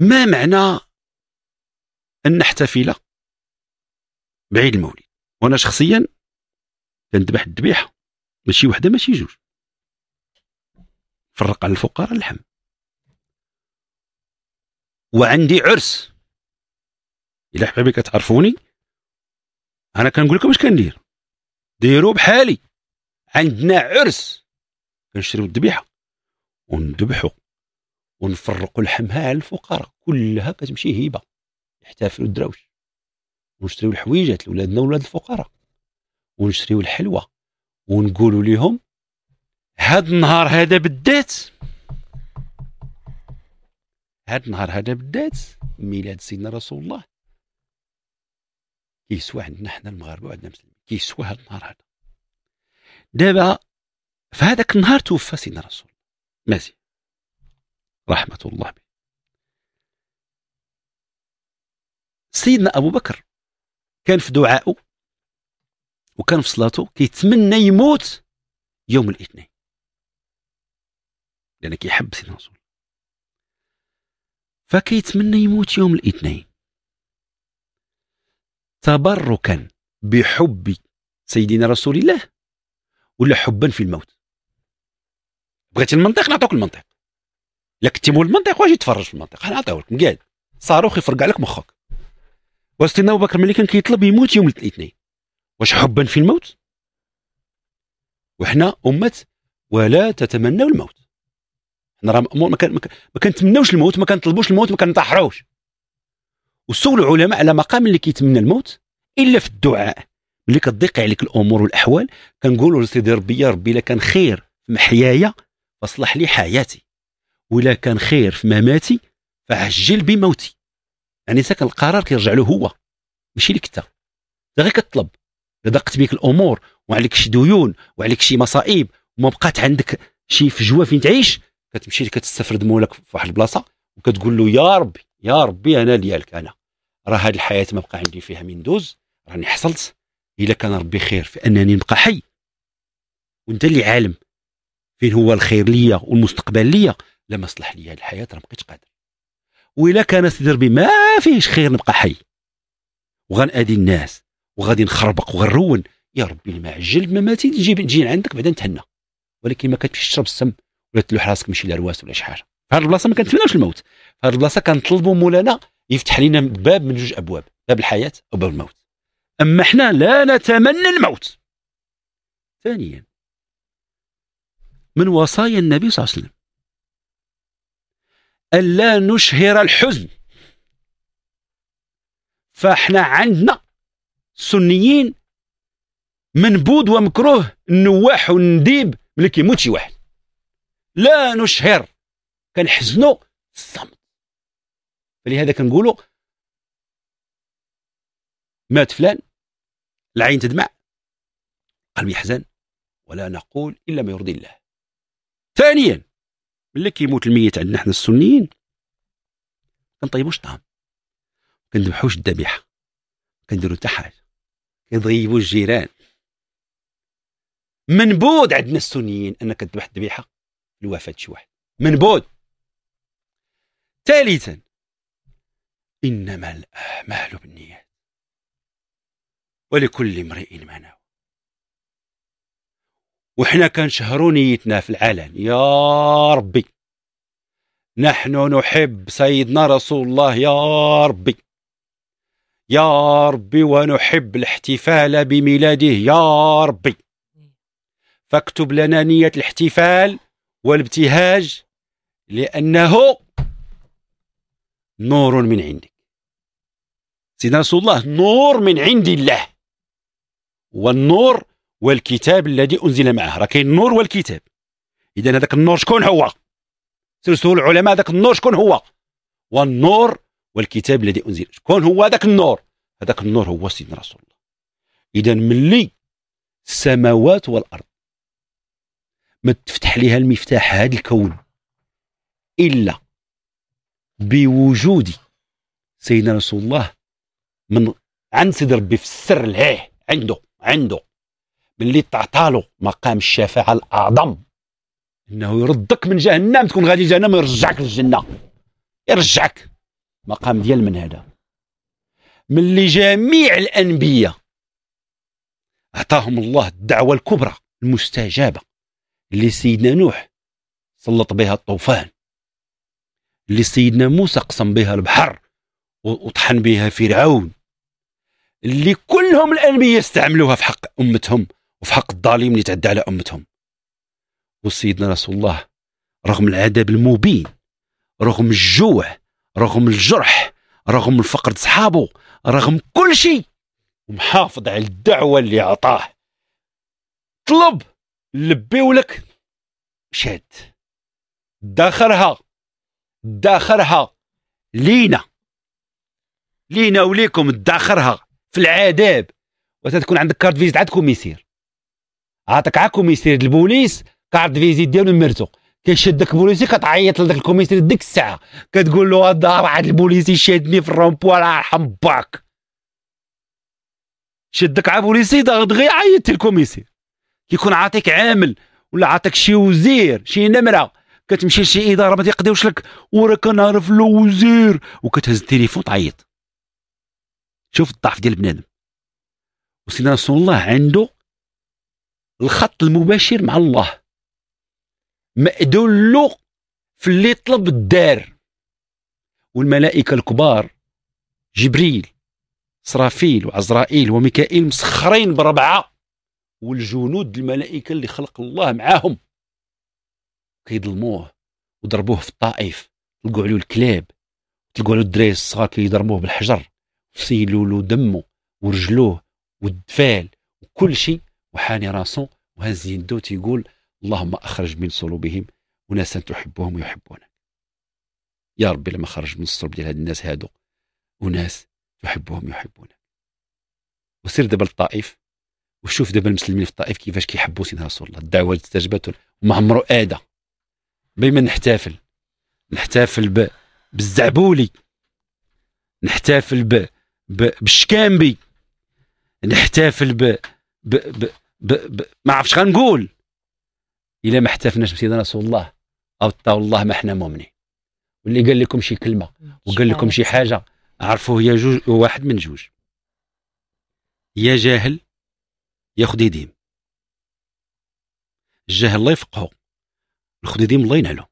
ما معنى أن نحتفل بعيد المولد وأنا شخصيا كنذبح الذبيحة ماشي وحدة ماشي جوج فرق على الفقراء اللحم وعندي عرس إلا حبيبي كتعرفوني أنا كنقول لكم اش كندير ديروا بحالي عندنا عرس كنشريو الذبيحه وندبحوا ونفرقوا لحمها الفقراء كلها كتمشي هبه يحتفلوا الدراوش ونشريو الحويجات لولادنا ولاد الفقراء ونشريو الحلوى ونقولوا لهم هاد النهار هذا بالذات هاد النهار هذا بالذات ميلاد سيدنا رسول الله كيسوى عندنا حنا المغاربه وعندنا مسلمين كيسوى هاد النهار هذا دابا في هذاك النهار توفى سيدنا رسول مازي رحمة الله به سيدنا أبو بكر كان في دعائه وكان في صلاته كيتمنى يموت يوم الاثنين لأنه كيحب سيدنا رسول فكيتمنى يموت يوم الاثنين تبركا بحب سيدنا رسول الله ولا حبا في الموت بغيتي المنطق نعطوك المنطق لك تيمو المنطق واجي تفرج في المنطق حنعطيوك مقعد صاروخ يفرقع لك مخك وسيدنا ابو بكر ملي كان كيطلب يموت يوم الاثنين واش حبا في الموت وحنا امه ولا تتمنوا الموت حنا راه ما كنتمناوش الموت ما كنطلبوش الموت ما كنطحروش وسولوا العلماء على مقام اللي كيتمنى الموت الا في الدعاء ملي كتضيق عليك الامور والاحوال كنقولوا لسيدي ربي يا ربي الا كان خير في محيايا فاصلح لي حياتي ولا كان خير في مماتي فعجل بموتي يعني ساكن القرار كيرجع له هو ماشي لك انت انت غير كتطلب ضاقت بك الامور وعليك شي ديون وعليك شي مصائب وما بقات عندك شي فجوه فين تعيش كتمشي كتستفرد مولك في واحد البلاصه وكتقول له يا ربي يا ربي انا ديالك انا راه هاد الحياه ما بقى عندي فيها من دوز راني حصلت الا كان ربي خير في انني نبقى حي وانت اللي عالم فين هو الخير ليا والمستقبل ليا لا مصلح ليا الحياه راه مابقيتش قادر والا كان سيدي ربي ما فيهش خير نبقى حي وغنأذي الناس وغادي نخربق وغنرون يا ربي ما عجل ما ماتي نجي نجي عندك بعدين نتهنى ولكن ما كتمشيش تشرب السم ولا تلوح راسك ماشي لرواس ولا شي حاجه في البلاصه ما كنتمناوش الموت في البلاصه كنطلبوا مولانا يفتح لنا باب من جوج ابواب باب الحياه وباب الموت أما احنا لا نتمنى الموت ثانيا من وصايا النبي صلى الله عليه وسلم ألا نشهر الحزن فاحنا عندنا سنيين منبود ومكروه النواح والنديب ملي كيموت شي واحد لا نشهر كنحزنوا الصمت فلهذا كنقولوا مات فلان العين تدمع قلبي يحزن ولا نقول إلا ما يرضي الله ثانيا ملي كيموت الميت عندنا حنا السنيين كنطيبوش الطعام كندبحوش الذبيحه كنديرو حتى حاجه كيضيبو الجيران منبود عندنا السنيين انك تذبح الذبيحه لوفاه شي واحد منبود ثالثا انما الاعمال بالنيات ولكل امرئ ما نوى وحنا كنشهروا نيتنا في العلن يا ربي نحن نحب سيدنا رسول الله يا ربي يا ربي ونحب الاحتفال بميلاده يا ربي فاكتب لنا نية الاحتفال والابتهاج لأنه نور من عندك سيدنا رسول الله نور من عند الله والنور والكتاب الذي انزل معه راه كاين النور والكتاب اذا هذاك النور شكون هو سلسلوا العلماء هذاك النور شكون هو والنور والكتاب الذي انزل شكون هو هذاك النور هذاك النور هو سيدنا رسول الله اذا ملي السماوات والارض ما تفتح لها المفتاح هذا الكون الا بوجود سيدنا رسول الله من عند سيد ربي في السر لهيه عنده عنده باللي تعطالو مقام الشفاعة الأعظم انه يردك من جهنم تكون غادي جهنم يرجعك للجنه يرجعك مقام ديال من هذا ملي جميع الانبياء أعطاهم الله الدعوه الكبرى المستجابه اللي سيدنا نوح سلط بها الطوفان اللي سيدنا موسى قسم بها البحر وطحن بها فرعون اللي كلهم الانبياء استعملوها في حق امتهم وفي حق الظالم اللي تعدى على امتهم وسيدنا رسول الله رغم العذاب المبين رغم الجوع رغم الجرح رغم الفقر صحابه رغم كل شيء ومحافظ على الدعوة اللي عطاه طلب لبيولك لك شاد داخرها داخرها لينا لينا وليكم داخرها في العذاب وتتكون عندك كارت فيزيت عند كوميسير عاطيك عا كوميسير البوليس كارت فيزيت ديالو مرتو كيشدك بوليسي كتعيط لذاك الكوميسير ديك الساعه كتقول له الدار عاد البوليسي شادني في الرومبو راه يرحم باك شدك عا بوليسي دغيا عيط الكوميسير كيكون عاطيك عامل ولا عاطيك شي وزير شي نمره كتمشي لشي اداره ما تيقضيوش لك وراك نعرف الوزير وكتهز التليفون تعيط شوف الضعف ديال بنادم وسيدنا رسول الله عنده الخط المباشر مع الله مأذون في اللي طلب الدار والملائكه الكبار جبريل صرافيل وعزرائيل وميكائيل مسخرين بربعه والجنود الملائكه اللي خلق الله معاهم كيظلموه وضربوه في الطائف تلقوا عليه الكلاب تلقوا عليه الدراري الصغار كيضربوه بالحجر صيلوا له دمه ورجلوه والدفال وكل شيء وحاني راسه وهز يده تيقول اللهم اخرج من صلوبهم وناسا تحبهم ويحبونك يا ربي لما خرج من الصلب ديال هاد الناس هادو وناس تحبهم يحبونك وسير دابا للطائف وشوف دابا المسلمين في الطائف كيفاش كيحبوا سيدنا رسول الله الدعوه استجابت وما عمرو اذى بما نحتفل نحتفل ب... بالزعبولي نحتفل ب... بشكامبي نحتفل ب ب ب, ب, ب ما عرفتش غنقول الا ما احتفلناش بسيدنا رسول الله او والله ما احنا مؤمنين واللي قال لكم شي كلمه وقال لكم شي حاجه عرفوه يا جوج واحد من جوج يا جاهل يا خديديم الجاهل الله يفقهو الخديديم الله ينعلو